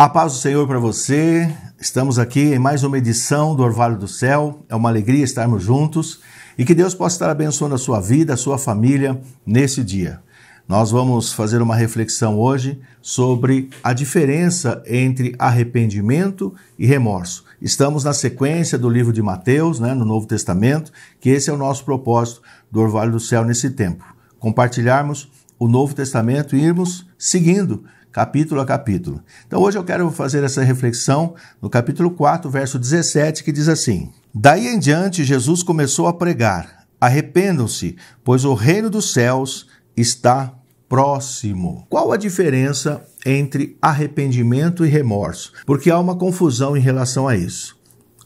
A paz do Senhor para você. Estamos aqui em mais uma edição do Orvalho do Céu. É uma alegria estarmos juntos e que Deus possa estar abençoando a sua vida, a sua família nesse dia. Nós vamos fazer uma reflexão hoje sobre a diferença entre arrependimento e remorso. Estamos na sequência do livro de Mateus, né, no Novo Testamento, que esse é o nosso propósito do Orvalho do Céu nesse tempo. Compartilharmos o Novo Testamento e irmos seguindo capítulo a capítulo. Então hoje eu quero fazer essa reflexão no capítulo 4, verso 17, que diz assim: Daí em diante Jesus começou a pregar: Arrependam-se, pois o reino dos céus está próximo. Qual a diferença entre arrependimento e remorso? Porque há uma confusão em relação a isso.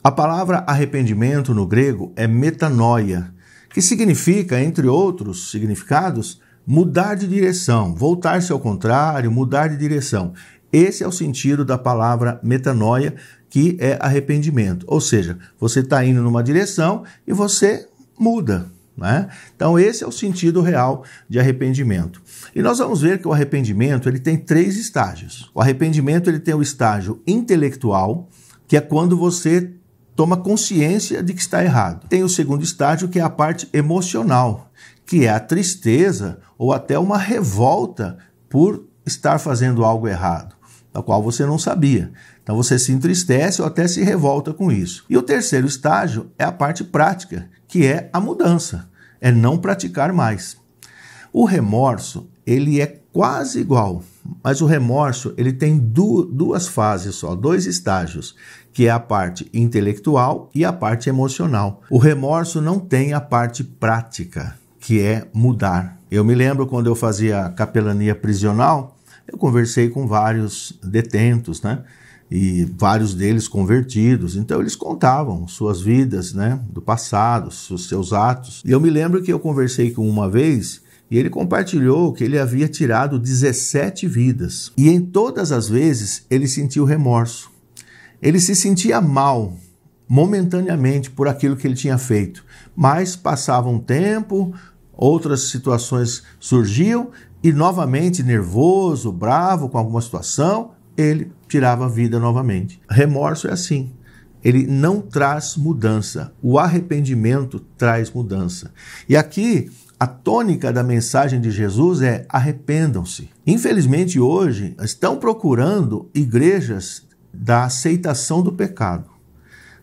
A palavra arrependimento no grego é metanoia, que significa, entre outros significados, mudar de direção, voltar-se ao contrário, mudar de direção. Esse é o sentido da palavra metanoia, que é arrependimento. Ou seja, você está indo numa direção e você muda. Né? Então, esse é o sentido real de arrependimento. E nós vamos ver que o arrependimento ele tem três estágios. O arrependimento ele tem o estágio intelectual, que é quando você toma consciência de que está errado. Tem o segundo estágio, que é a parte emocional, que é a tristeza ou até uma revolta por estar fazendo algo errado, da qual você não sabia. Então você se entristece ou até se revolta com isso. E o terceiro estágio é a parte prática, que é a mudança, é não praticar mais. O remorso, ele é quase igual, mas o remorso ele tem du duas fases só, dois estágios, que é a parte intelectual e a parte emocional. O remorso não tem a parte prática que é mudar. Eu me lembro quando eu fazia capelania prisional, eu conversei com vários detentos, né? E vários deles convertidos. Então eles contavam suas vidas, né, do passado, os seus atos. E eu me lembro que eu conversei com uma vez e ele compartilhou que ele havia tirado 17 vidas. E em todas as vezes ele sentiu remorso. Ele se sentia mal momentaneamente por aquilo que ele tinha feito, mas passava um tempo, outras situações surgiam e novamente nervoso, bravo com alguma situação, ele tirava a vida novamente. Remorso é assim. Ele não traz mudança. O arrependimento traz mudança. E aqui a tônica da mensagem de Jesus é arrependam-se. Infelizmente hoje estão procurando igrejas da aceitação do pecado.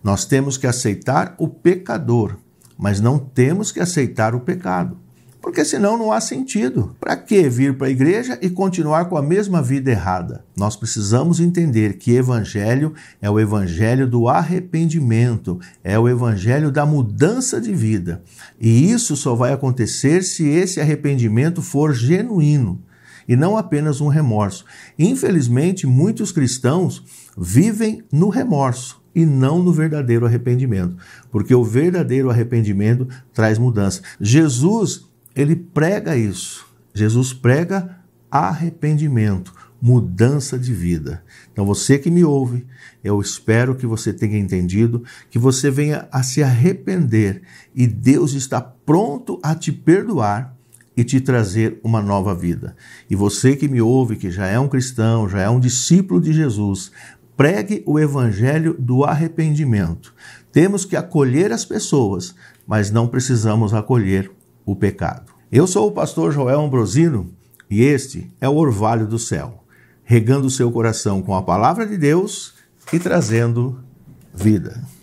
Nós temos que aceitar o pecador mas não temos que aceitar o pecado, porque senão não há sentido. Para que vir para a igreja e continuar com a mesma vida errada? Nós precisamos entender que evangelho é o evangelho do arrependimento, é o evangelho da mudança de vida. E isso só vai acontecer se esse arrependimento for genuíno e não apenas um remorso. Infelizmente, muitos cristãos vivem no remorso e não no verdadeiro arrependimento, porque o verdadeiro arrependimento traz mudança. Jesus, ele prega isso. Jesus prega arrependimento, mudança de vida. Então você que me ouve, eu espero que você tenha entendido, que você venha a se arrepender e Deus está pronto a te perdoar e te trazer uma nova vida. E você que me ouve, que já é um cristão, já é um discípulo de Jesus, pregue o evangelho do arrependimento. Temos que acolher as pessoas, mas não precisamos acolher o pecado. Eu sou o pastor Joel Ambrosino e este é o Orvalho do Céu, regando seu coração com a palavra de Deus e trazendo vida.